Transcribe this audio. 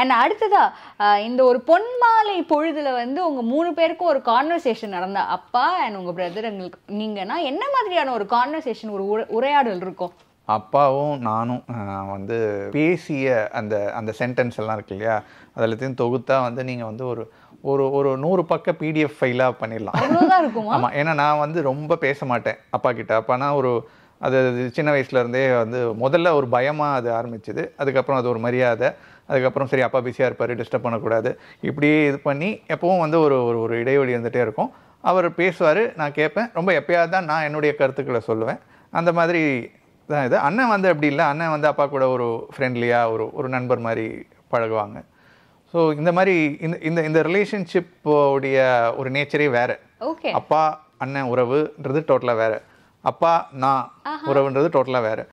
and அடுத்ததாக இந்த ஒரு பொன் மாலை பொழுதில் வந்து உங்கள் மூணு பேருக்கும் ஒரு கான்வர்சேஷன் நடந்தா அப்பா அண்ட் உங்கள் பிரதர் எங்களுக்கு நீங்கன்னா என்ன மாதிரியான ஒரு கான்வர்சேஷன் ஒரு உரையாடல் இருக்கும் அப்பாவும் நானும் வந்து பேசிய அந்த அந்த சென்டென்ஸ் எல்லாம் இருக்கு இல்லையா அதில் தொகுத்தா வந்து நீங்கள் வந்து ஒரு ஒரு ஒரு நூறு பக்க பிடிஎஃப் ஃபைலாக பண்ணிடலாம் ஆமாம் ஏன்னா நான் வந்து ரொம்ப பேச மாட்டேன் அப்பா கிட்ட அப்பா ஒரு அது சின்ன வயசுலேருந்தே வந்து முதல்ல ஒரு பயமாக அது ஆரம்பிச்சிது அதுக்கப்புறம் அது ஒரு மரியாதை அதுக்கப்புறம் சரி அப்பா பிஸியாக இருப்பார் டிஸ்டர்ப் பண்ணக்கூடாது இப்படியே இது பண்ணி எப்பவும் வந்து ஒரு ஒரு ஒரு இடைவெளி இருந்துகிட்டே இருக்கும் அவர் பேசுவார் நான் கேட்பேன் ரொம்ப எப்பயாவது தான் நான் என்னுடைய கருத்துக்களை சொல்லுவேன் அந்த மாதிரி தான் இது அண்ணன் வந்து அப்படி இல்லை அண்ணன் வந்து அப்பா கூட ஒரு ஃப்ரெண்ட்லியாக ஒரு ஒரு நண்பர் மாதிரி பழகுவாங்க ஸோ இந்த மாதிரி இந்த இந்த இந்த ரிலேஷன்ஷிப்போடைய ஒரு நேச்சரே வேறு அப்பா அண்ணன் உறவுன்றது டோட்டலாக வேறு அப்பா நான் உறவுன்றது டோட்டலாக வேறு